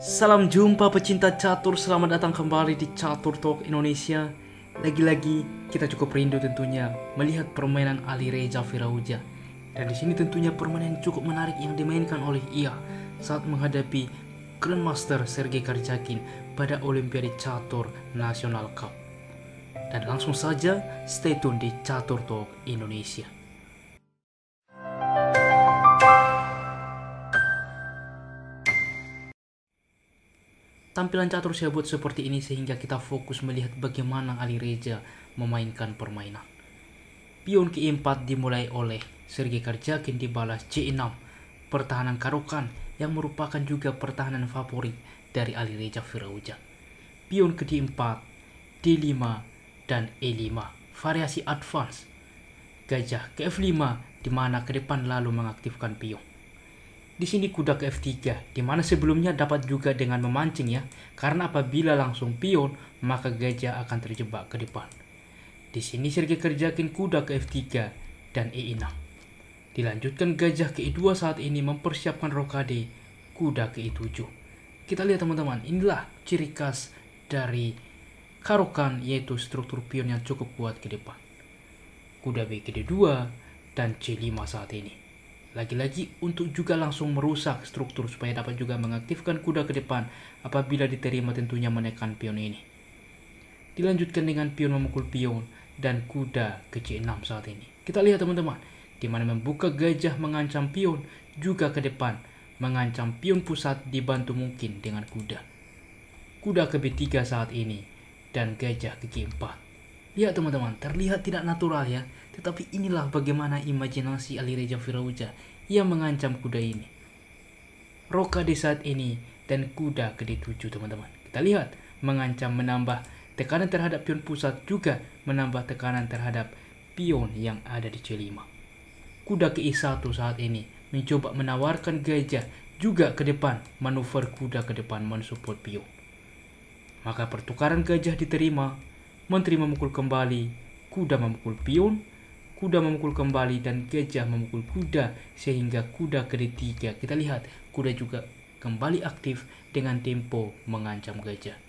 Salam jumpa pecinta catur, selamat datang kembali di Catur Talk Indonesia. Lagi-lagi kita cukup rindu tentunya melihat permainan Ali Reza Firauja. Dan di sini tentunya permainan cukup menarik yang dimainkan oleh ia saat menghadapi Grandmaster Sergei Karjakin pada Olimpiade Catur Nasional Cup. Dan langsung saja stay tune di Catur Talk Indonesia. Tampilan catur buat seperti ini sehingga kita fokus melihat bagaimana Ali Reza memainkan permainan. Pion ke-4 dimulai oleh Sergei Karjakin dibalas C6, pertahanan Karokan yang merupakan juga pertahanan favorit dari Ali Reza Firauja. Pion ke-4, D5, dan E5, variasi advance. Gajah ke F5 di mana ke depan lalu mengaktifkan pion. Di sini kuda ke F3, dimana sebelumnya dapat juga dengan memancing ya, karena apabila langsung pion, maka gajah akan terjebak ke depan. Di sini Sergei kerjakin kuda ke F3 dan E6. Dilanjutkan gajah ke E2 saat ini mempersiapkan rokade kuda ke E7. Kita lihat teman-teman, inilah ciri khas dari karokan yaitu struktur pion yang cukup kuat ke depan. Kuda B ke D2 dan C5 saat ini. Lagi-lagi untuk juga langsung merusak struktur supaya dapat juga mengaktifkan kuda ke depan apabila diterima tentunya menekan pion ini. Dilanjutkan dengan pion memukul pion dan kuda ke C6 saat ini. Kita lihat teman-teman, di mana membuka gajah mengancam pion juga ke depan, mengancam pion pusat dibantu mungkin dengan kuda. Kuda ke B3 saat ini dan gajah ke G4. Ya teman-teman, terlihat tidak natural ya. Tetapi inilah bagaimana imajinasi Ali Reja Firauja yang mengancam kuda ini. Roka di saat ini dan kuda gede 7 teman-teman. Kita lihat, mengancam menambah tekanan terhadap pion pusat juga menambah tekanan terhadap pion yang ada di C5. Kuda ke I1 saat ini mencoba menawarkan gajah juga ke depan, manuver kuda ke depan mensupport pion. Maka pertukaran gajah diterima Menteri memukul kembali, kuda memukul pion, kuda memukul kembali, dan gajah memukul kuda sehingga kuda ketiga tiga. Kita lihat, kuda juga kembali aktif dengan tempo mengancam gajah.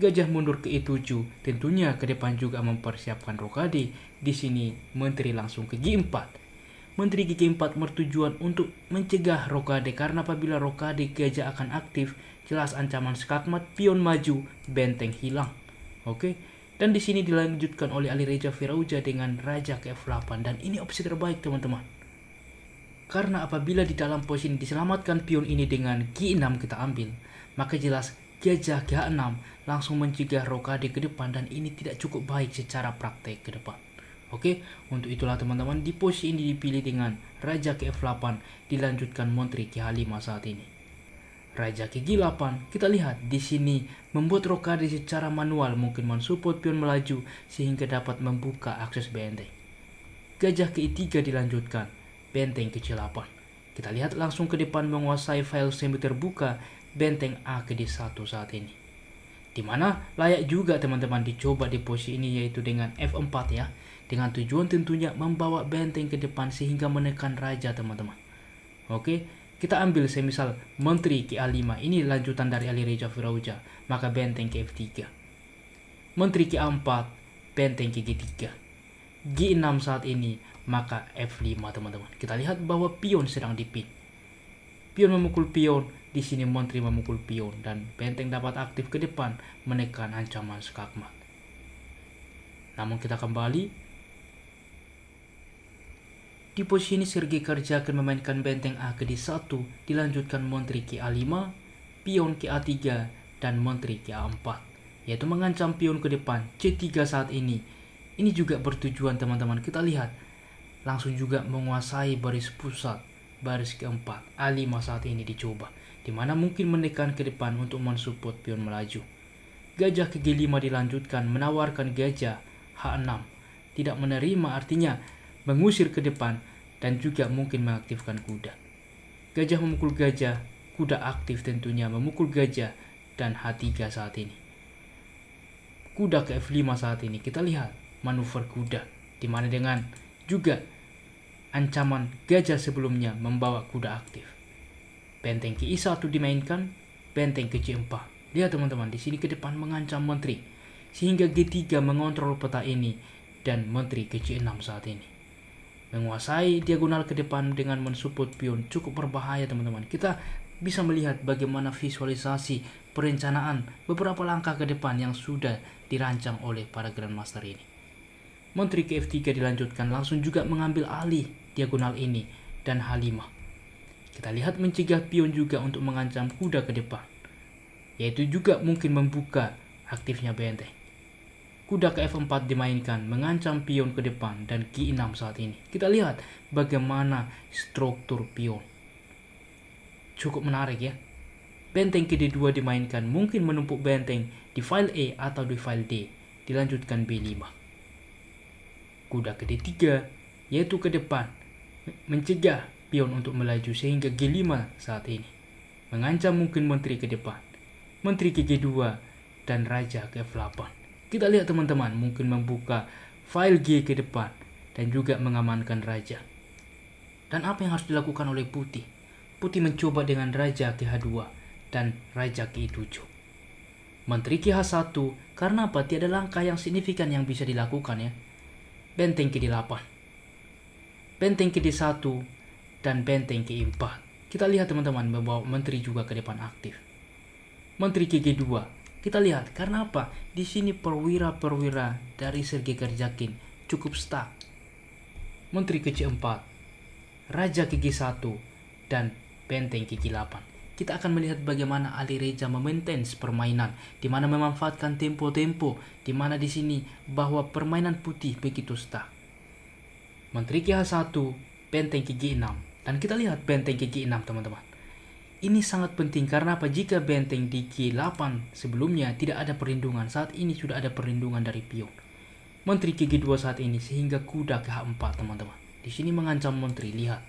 Gajah mundur ke E7, tentunya ke depan juga mempersiapkan rokade. Di sini, menteri langsung ke G4. Menteri G 4 bertujuan untuk mencegah rokade karena apabila rokade gajah akan aktif, jelas ancaman skakmat pion maju, benteng hilang. Oke, dan di sini dilanjutkan oleh Ali Reza Firauja dengan Raja ke F8 dan ini opsi terbaik teman-teman. Karena apabila di dalam posisi diselamatkan pion ini dengan G6 kita ambil, maka jelas gajah G6 langsung mencegah rokade ke depan dan ini tidak cukup baik secara praktek ke depan. Oke, untuk itulah teman-teman di posisi ini dipilih dengan Raja ke F8 dilanjutkan Montri ke H5 saat ini. Raja Kigi 8, kita lihat di sini membuat rokade secara manual mungkin mensupport pion melaju sehingga dapat membuka akses benteng. Gajah ke 3 dilanjutkan, benteng ke 8 Kita lihat langsung ke depan menguasai file semi terbuka benteng A ke d1 saat ini. Dimana layak juga teman-teman dicoba di posisi ini yaitu dengan f4 ya, dengan tujuan tentunya membawa benteng ke depan sehingga menekan raja teman-teman. Oke, kita ambil semisal Menteri KA5, ini lanjutan dari Ali Reza Firauja, maka benteng ke F3. Menteri A 4 benteng ke G3. G6 saat ini, maka F5 teman-teman. Kita lihat bahwa pion sedang dipin. Pion memukul pion, di sini Menteri memukul pion dan benteng dapat aktif ke depan menekan ancaman skakmat. Namun kita kembali di posisi ini Sergei Kerja akan memainkan benteng A ke D1, dilanjutkan menteri ke A5, pion ke A3, dan menteri ke A4, yaitu mengancam pion ke depan C3 saat ini. Ini juga bertujuan teman-teman kita lihat, langsung juga menguasai baris pusat, baris keempat, A5 saat ini dicoba, dimana mungkin menekan ke depan untuk mensupport pion melaju. Gajah ke G5 dilanjutkan menawarkan gajah H6, tidak menerima artinya mengusir ke depan, dan juga mungkin mengaktifkan kuda. Gajah memukul gajah, kuda aktif tentunya memukul gajah, dan H3 saat ini. Kuda ke F5 saat ini, kita lihat manuver kuda, dimana dengan juga ancaman gajah sebelumnya membawa kuda aktif. Benteng ke I1 dimainkan, benteng ke C4. Lihat teman-teman, di sini ke depan mengancam menteri, sehingga G3 mengontrol peta ini dan menteri ke C6 saat ini menguasai diagonal ke depan dengan mensupport pion cukup berbahaya teman-teman kita bisa melihat bagaimana visualisasi perencanaan beberapa langkah ke depan yang sudah dirancang oleh para Grandmaster ini. Menteri ke 3 dilanjutkan langsung juga mengambil alih diagonal ini dan Halimah. Kita lihat mencegah pion juga untuk mengancam kuda ke depan, yaitu juga mungkin membuka aktifnya benteng kuda ke F4 dimainkan mengancam pion ke depan dan G6 saat ini. Kita lihat bagaimana struktur pion. Cukup menarik ya. Benteng ke D2 dimainkan mungkin menumpuk benteng di file A atau di file D. Dilanjutkan B5. Kuda ke D3 yaitu ke depan mencegah pion untuk melaju sehingga G5 saat ini. Mengancam mungkin menteri ke depan, menteri ke G2 dan raja ke F8. Kita lihat teman-teman mungkin membuka file G ke depan dan juga mengamankan raja. Dan apa yang harus dilakukan oleh putih? Putih mencoba dengan raja ke H2 dan raja ke 7 Menteri ke H1 karena apa tiada langkah yang signifikan yang bisa dilakukan ya. Benteng ke D8. Benteng ke D1 dan benteng ke 4 Kita lihat teman-teman membawa menteri juga ke depan aktif. Menteri ke G2 kita lihat karena apa? Di sini perwira-perwira dari Sergei Karjakin cukup stuck. Menteri kecil 4, Raja Kiki 1, dan Benteng Kiki 8. Kita akan melihat bagaimana Ali Reja memaintain permainan, di mana memanfaatkan tempo-tempo, di mana di sini bahwa permainan putih begitu stuck. Menteri Kiki 1 Benteng Kiki 6, dan kita lihat Benteng Kiki 6 teman-teman ini sangat penting karena apa jika benteng di G8 sebelumnya tidak ada perlindungan, saat ini sudah ada perlindungan dari pion. Menteri ke G2 saat ini sehingga kuda ke H4 teman-teman. Di sini mengancam menteri, lihat.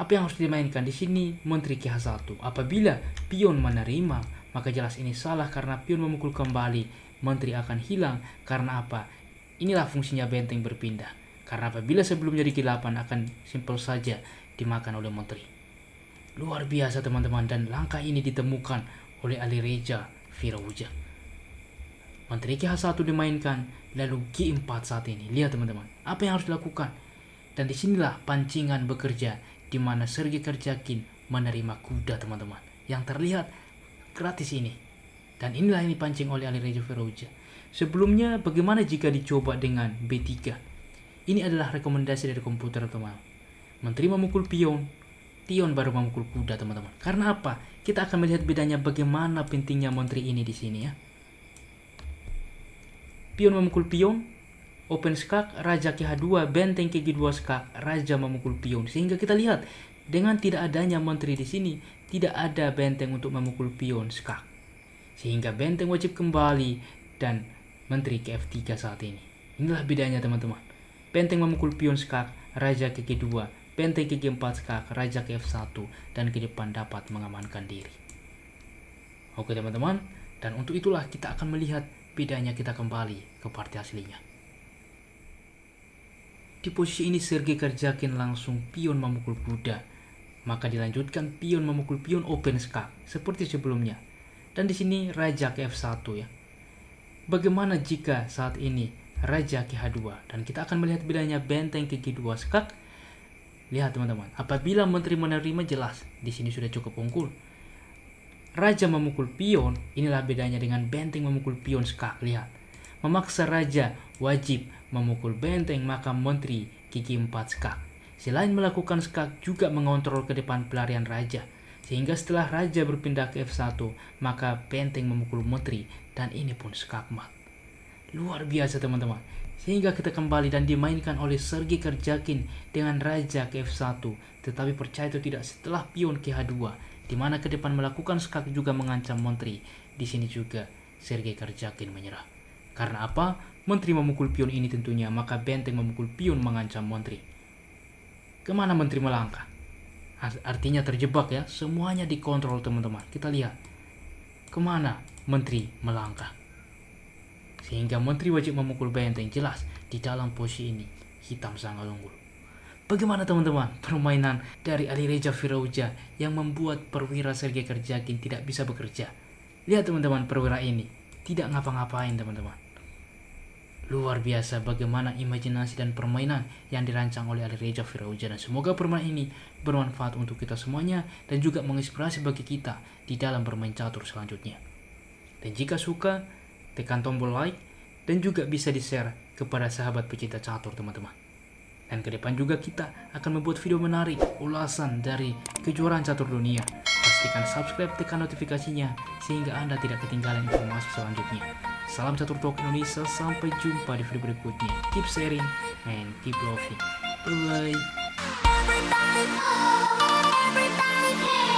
Apa yang harus dimainkan di sini menteri ke H1. Apabila pion menerima, maka jelas ini salah karena pion memukul kembali. Menteri akan hilang karena apa? Inilah fungsinya benteng berpindah. Karena apabila sebelumnya di G8 akan simpel saja dimakan oleh menteri. Luar biasa teman-teman dan langkah ini ditemukan oleh Reja Firoja. Menteri K1 dimainkan lalu G4 saat ini. Lihat teman-teman, apa yang harus dilakukan? Dan disinilah pancingan bekerja di mana Sergei Kerjakin menerima kuda teman-teman. Yang terlihat gratis ini. Dan inilah yang dipancing oleh Reja Firoja. Sebelumnya bagaimana jika dicoba dengan B3? Ini adalah rekomendasi dari komputer teman. Menteri memukul pion Tion baru memukul kuda teman-teman. Karena apa? Kita akan melihat bedanya bagaimana pentingnya Montri ini di sini ya. Pion memukul pion, open skak, raja ke H2, benteng ke 2 skak, raja memukul pion. Sehingga kita lihat dengan tidak adanya Montri di sini, tidak ada benteng untuk memukul pion skak. Sehingga benteng wajib kembali dan menteri ke 3 saat ini. Inilah bedanya teman-teman. Benteng memukul pion skak, raja ke 2 benteng gigi 4K, Raja kf 1 dan ke depan dapat mengamankan diri. Oke teman-teman, dan untuk itulah kita akan melihat bedanya kita kembali ke partai aslinya. Di posisi ini Sergei kerjakin langsung pion memukul kuda, maka dilanjutkan pion memukul pion open skak seperti sebelumnya. Dan di sini raja kf 1 ya. Bagaimana jika saat ini raja kh 2 dan kita akan melihat bedanya benteng kg 2 skak Lihat ya, teman-teman, apabila menteri menerima jelas, di sini sudah cukup unggul. Raja memukul pion, inilah bedanya dengan benteng memukul pion skak, lihat. Memaksa raja wajib memukul benteng maka menteri gigi empat skak. Selain melakukan skak juga mengontrol ke depan pelarian raja. Sehingga setelah raja berpindah ke F1, maka benteng memukul menteri dan ini pun skak mat. Luar biasa teman-teman sehingga kita kembali dan dimainkan oleh Sergei Kerjakin dengan Raja ke F1, tetapi percaya itu tidak setelah pion ke H2, di mana ke depan melakukan skak juga mengancam Menteri. Di sini juga Sergei Kerjakin menyerah. Karena apa? Menteri memukul pion ini tentunya, maka benteng memukul pion mengancam Menteri. Kemana Menteri melangkah? Artinya terjebak ya, semuanya dikontrol teman-teman. Kita lihat. Kemana Menteri melangkah? sehingga menteri wajib memukul benteng jelas di dalam posisi ini hitam sangat unggul. Bagaimana teman-teman permainan dari Alireja Firauja yang membuat perwira Sergei Kerjakin tidak bisa bekerja? Lihat teman-teman perwira ini, tidak ngapa-ngapain teman-teman. Luar biasa bagaimana imajinasi dan permainan yang dirancang oleh Alireja Firauja dan semoga permainan ini bermanfaat untuk kita semuanya dan juga menginspirasi bagi kita di dalam bermain catur selanjutnya. Dan jika suka, tekan tombol like, dan juga bisa di-share kepada sahabat pecinta catur teman-teman. Dan ke depan juga kita akan membuat video menarik, ulasan dari kejuaraan catur dunia. Pastikan subscribe, tekan notifikasinya, sehingga Anda tidak ketinggalan informasi selanjutnya. Salam Catur Talk Indonesia, sampai jumpa di video berikutnya. Keep sharing and keep loving. Bye-bye.